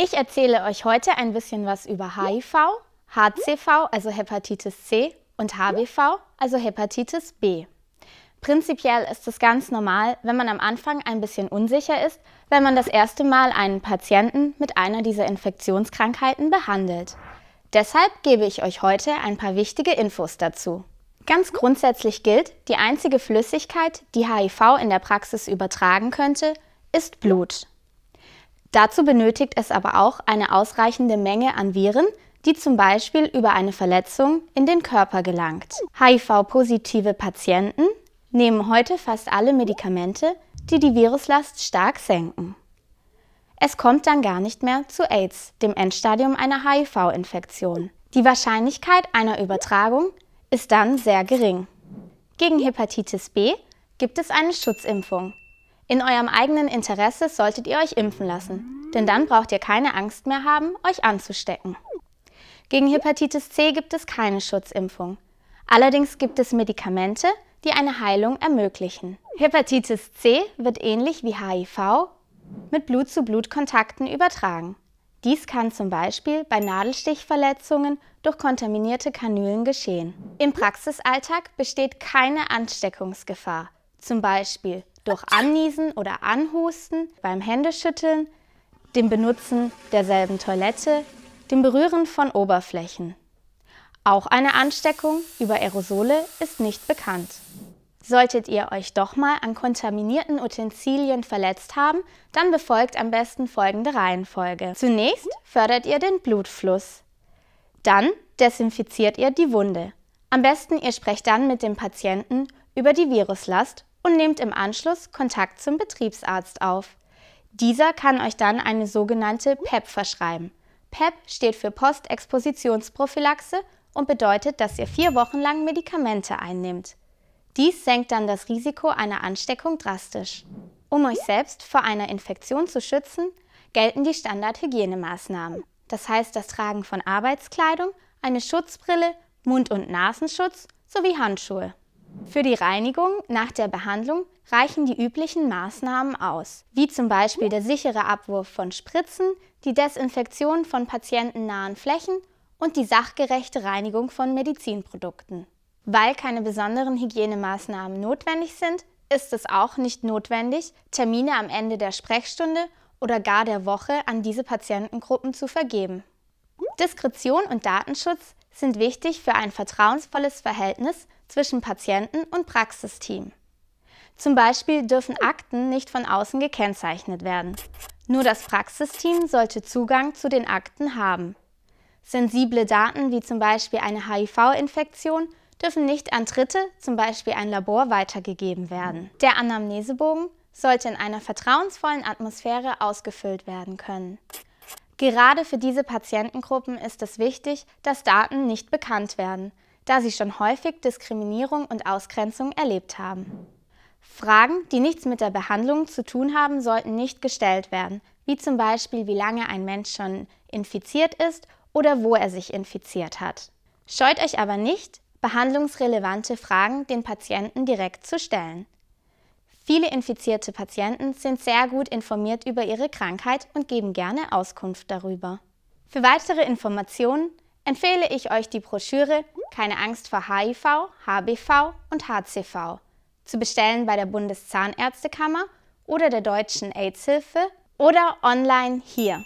Ich erzähle euch heute ein bisschen was über HIV, HCV, also Hepatitis C, und HBV, also Hepatitis B. Prinzipiell ist es ganz normal, wenn man am Anfang ein bisschen unsicher ist, wenn man das erste Mal einen Patienten mit einer dieser Infektionskrankheiten behandelt. Deshalb gebe ich euch heute ein paar wichtige Infos dazu. Ganz grundsätzlich gilt, die einzige Flüssigkeit, die HIV in der Praxis übertragen könnte, ist Blut. Dazu benötigt es aber auch eine ausreichende Menge an Viren, die zum Beispiel über eine Verletzung in den Körper gelangt. HIV-positive Patienten nehmen heute fast alle Medikamente, die die Viruslast stark senken. Es kommt dann gar nicht mehr zu AIDS, dem Endstadium einer HIV-Infektion. Die Wahrscheinlichkeit einer Übertragung ist dann sehr gering. Gegen Hepatitis B gibt es eine Schutzimpfung, in eurem eigenen Interesse solltet ihr euch impfen lassen, denn dann braucht ihr keine Angst mehr haben, euch anzustecken. Gegen Hepatitis C gibt es keine Schutzimpfung. Allerdings gibt es Medikamente, die eine Heilung ermöglichen. Hepatitis C wird ähnlich wie HIV mit Blut-zu-Blut-Kontakten übertragen. Dies kann zum Beispiel bei Nadelstichverletzungen durch kontaminierte Kanülen geschehen. Im Praxisalltag besteht keine Ansteckungsgefahr, zum Beispiel durch Anniesen oder Anhusten, beim Händeschütteln, dem Benutzen derselben Toilette, dem Berühren von Oberflächen. Auch eine Ansteckung über Aerosole ist nicht bekannt. Solltet ihr euch doch mal an kontaminierten Utensilien verletzt haben, dann befolgt am besten folgende Reihenfolge. Zunächst fördert ihr den Blutfluss. Dann desinfiziert ihr die Wunde. Am besten ihr sprecht dann mit dem Patienten über die Viruslast und nehmt im Anschluss Kontakt zum Betriebsarzt auf. Dieser kann euch dann eine sogenannte PEP e verschreiben. PEP e steht für Postexpositionsprophylaxe und bedeutet, dass ihr vier Wochen lang Medikamente einnimmt. Dies senkt dann das Risiko einer Ansteckung drastisch. Um euch selbst vor einer Infektion zu schützen, gelten die Standardhygienemaßnahmen. Das heißt das Tragen von Arbeitskleidung, eine Schutzbrille, Mund- und Nasenschutz sowie Handschuhe. Für die Reinigung nach der Behandlung reichen die üblichen Maßnahmen aus, wie zum Beispiel der sichere Abwurf von Spritzen, die Desinfektion von patientennahen Flächen und die sachgerechte Reinigung von Medizinprodukten. Weil keine besonderen Hygienemaßnahmen notwendig sind, ist es auch nicht notwendig, Termine am Ende der Sprechstunde oder gar der Woche an diese Patientengruppen zu vergeben. Diskretion und Datenschutz sind wichtig für ein vertrauensvolles Verhältnis zwischen Patienten und Praxisteam. Zum Beispiel dürfen Akten nicht von außen gekennzeichnet werden. Nur das Praxisteam sollte Zugang zu den Akten haben. Sensible Daten wie zum Beispiel eine HIV-Infektion dürfen nicht an Dritte, zum Beispiel ein Labor, weitergegeben werden. Der Anamnesebogen sollte in einer vertrauensvollen Atmosphäre ausgefüllt werden können. Gerade für diese Patientengruppen ist es wichtig, dass Daten nicht bekannt werden, da sie schon häufig Diskriminierung und Ausgrenzung erlebt haben. Fragen, die nichts mit der Behandlung zu tun haben, sollten nicht gestellt werden, wie zum Beispiel, wie lange ein Mensch schon infiziert ist oder wo er sich infiziert hat. Scheut euch aber nicht, behandlungsrelevante Fragen den Patienten direkt zu stellen. Viele infizierte Patienten sind sehr gut informiert über ihre Krankheit und geben gerne Auskunft darüber. Für weitere Informationen empfehle ich euch die Broschüre Keine Angst vor HIV, HBV und HCV zu bestellen bei der Bundeszahnärztekammer oder der Deutschen AIDS-Hilfe oder online hier.